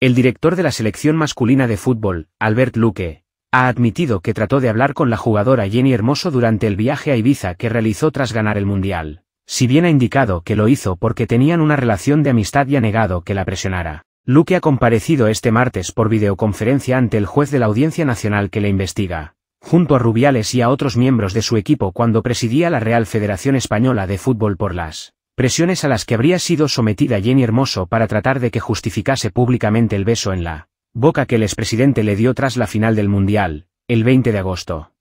El director de la selección masculina de fútbol, Albert Luque, ha admitido que trató de hablar con la jugadora Jenny Hermoso durante el viaje a Ibiza que realizó tras ganar el Mundial. Si bien ha indicado que lo hizo porque tenían una relación de amistad y ha negado que la presionara. Luque ha comparecido este martes por videoconferencia ante el juez de la Audiencia Nacional que le investiga, junto a Rubiales y a otros miembros de su equipo cuando presidía la Real Federación Española de Fútbol por las presiones a las que habría sido sometida Jenny Hermoso para tratar de que justificase públicamente el beso en la boca que el expresidente le dio tras la final del Mundial, el 20 de agosto.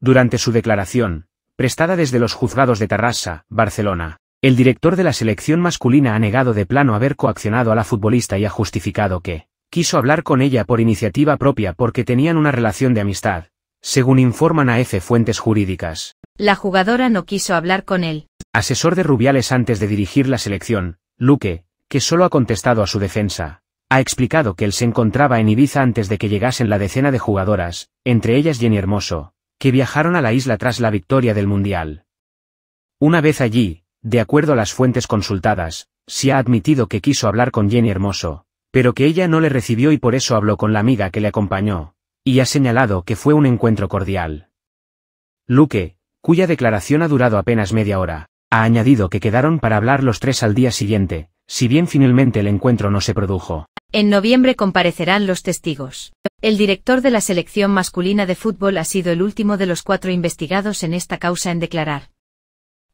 Durante su declaración, prestada desde los juzgados de Tarrasa, Barcelona, el director de la selección masculina ha negado de plano haber coaccionado a la futbolista y ha justificado que quiso hablar con ella por iniciativa propia porque tenían una relación de amistad, según informan a F fuentes jurídicas. La jugadora no quiso hablar con él. Asesor de Rubiales antes de dirigir la selección, Luque, que solo ha contestado a su defensa, ha explicado que él se encontraba en Ibiza antes de que llegasen la decena de jugadoras, entre ellas Jenny Hermoso, que viajaron a la isla tras la victoria del Mundial. Una vez allí, de acuerdo a las fuentes consultadas, se ha admitido que quiso hablar con Jenny Hermoso, pero que ella no le recibió y por eso habló con la amiga que le acompañó, y ha señalado que fue un encuentro cordial. Luque, cuya declaración ha durado apenas media hora, ha añadido que quedaron para hablar los tres al día siguiente, si bien finalmente el encuentro no se produjo. En noviembre comparecerán los testigos. El director de la selección masculina de fútbol ha sido el último de los cuatro investigados en esta causa en declarar.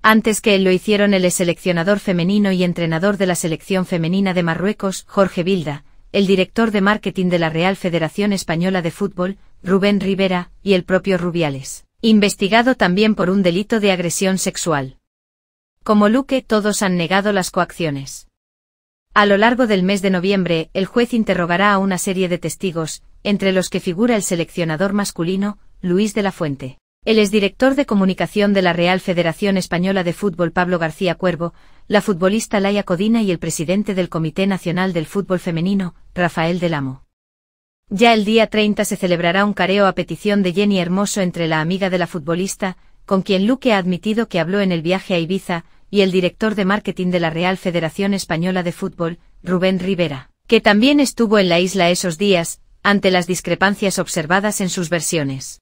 Antes que él lo hicieron el seleccionador femenino y entrenador de la selección femenina de Marruecos, Jorge Bilda, el director de marketing de la Real Federación Española de Fútbol, Rubén Rivera, y el propio Rubiales, investigado también por un delito de agresión sexual. Como Luque, todos han negado las coacciones. A lo largo del mes de noviembre, el juez interrogará a una serie de testigos, entre los que figura el seleccionador masculino, Luis de la Fuente. El exdirector de comunicación de la Real Federación Española de Fútbol Pablo García Cuervo, la futbolista Laia Codina y el presidente del Comité Nacional del Fútbol Femenino, Rafael del Amo. Ya el día 30 se celebrará un careo a petición de Jenny Hermoso entre la amiga de la futbolista, con quien Luque ha admitido que habló en el viaje a Ibiza, y el director de marketing de la Real Federación Española de Fútbol, Rubén Rivera, que también estuvo en la isla esos días, ante las discrepancias observadas en sus versiones.